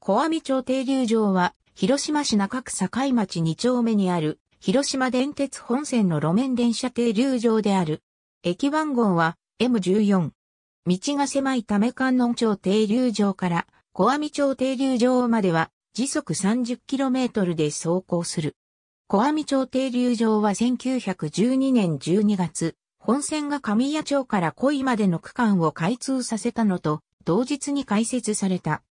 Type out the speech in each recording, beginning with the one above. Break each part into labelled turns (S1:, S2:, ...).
S1: 小網町停留場は、広島市中区境町2丁目にある、広島電鉄本線の路面電車停留場である。駅番号は M14。道が狭いため観音町停留場から小網町停留場までは時速 30km で走行する。小網町停留場は1912年12月、本線が上谷町から井までの区間を開通させたのと、同日に開設された。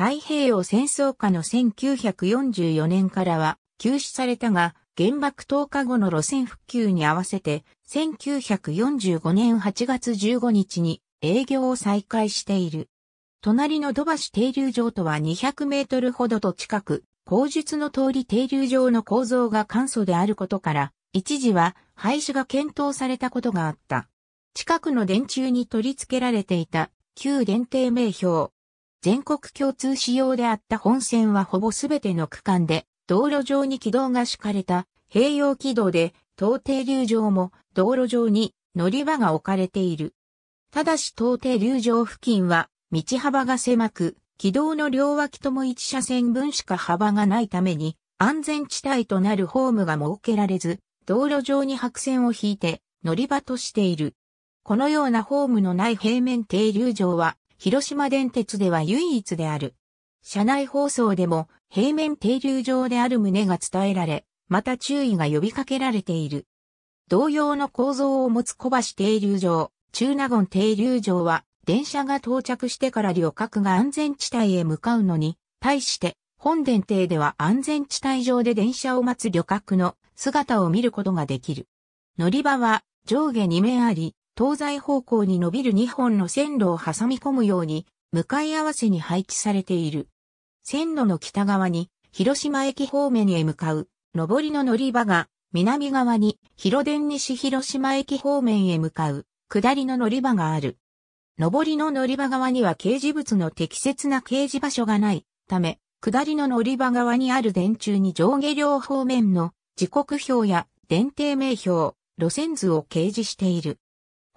S1: 太平洋戦争下の1944年からは休止されたが、原爆投下後の路線復旧に合わせて、1945年8月15日に営業を再開している。隣の土橋停留場とは200メートルほどと近く、口述の通り停留場の構造が簡素であることから、一時は廃止が検討されたことがあった。近くの電柱に取り付けられていた旧電停名標、全国共通仕様であった本線はほぼすべての区間で、道路上に軌道が敷かれた併用軌道で、東停留場も道路上に乗り場が置かれている。ただし東停留場付近は道幅が狭く、軌道の両脇とも1車線分しか幅がないために、安全地帯となるホームが設けられず、道路上に白線を引いて乗り場としている。このようなホームのない平面停留場は、広島電鉄では唯一である。車内放送でも平面停留場である旨が伝えられ、また注意が呼びかけられている。同様の構造を持つ小橋停留場、中納言停留場は、電車が到着してから旅客が安全地帯へ向かうのに、対して、本電停では安全地帯上で電車を待つ旅客の姿を見ることができる。乗り場は上下2面あり、東西方向に伸びる2本の線路を挟み込むように、向かい合わせに配置されている。線路の北側に、広島駅方面へ向かう、上りの乗り場が、南側に、広電西広島駅方面へ向かう、下りの乗り場がある。上りの乗り場側には掲示物の適切な掲示場所がないため、下りの乗り場側にある電柱に上下両方面の時刻表や電停名表、路線図を掲示している。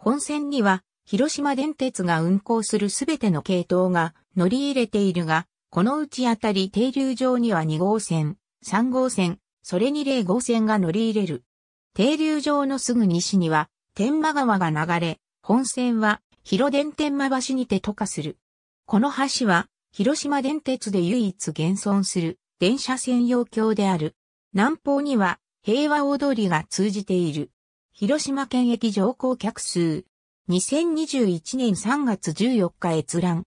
S1: 本線には、広島電鉄が運行するすべての系統が乗り入れているが、このうちあたり停留場には2号線、3号線、それに0号線が乗り入れる。停留場のすぐ西には、天満川が流れ、本線は広電天満橋にて渡過する。この橋は、広島電鉄で唯一現存する電車専用橋である。南方には平和大通りが通じている。広島県駅乗降客数。2021年3月14日閲覧。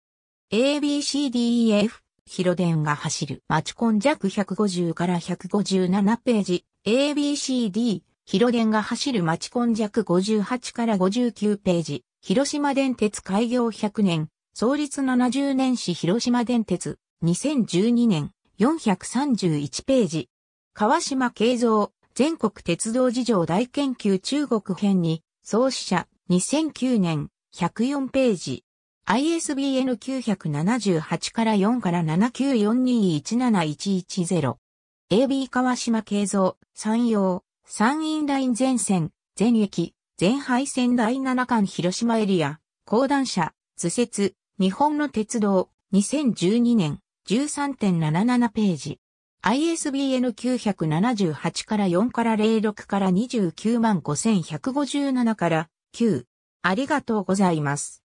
S1: ABCDEF、広電が走る街コン弱150から157ページ。ABCD、広電が走る街コン弱58から59ページ。広島電鉄開業100年、創立70年史広島電鉄、2012年、431ページ。川島慶三、全国鉄道事情大研究中国編に、創始者、2009年、104ページ。ISBN 978から4から7 9 4 2 1 7 1 1 0 AB 川島慶三、山陽、山陰ライン全線、全駅、全廃線第7巻広島エリア、講談社、図説、日本の鉄道、2012年、13.77ページ。ISBN 978から4から06から29万5157から9。ありがとうございます。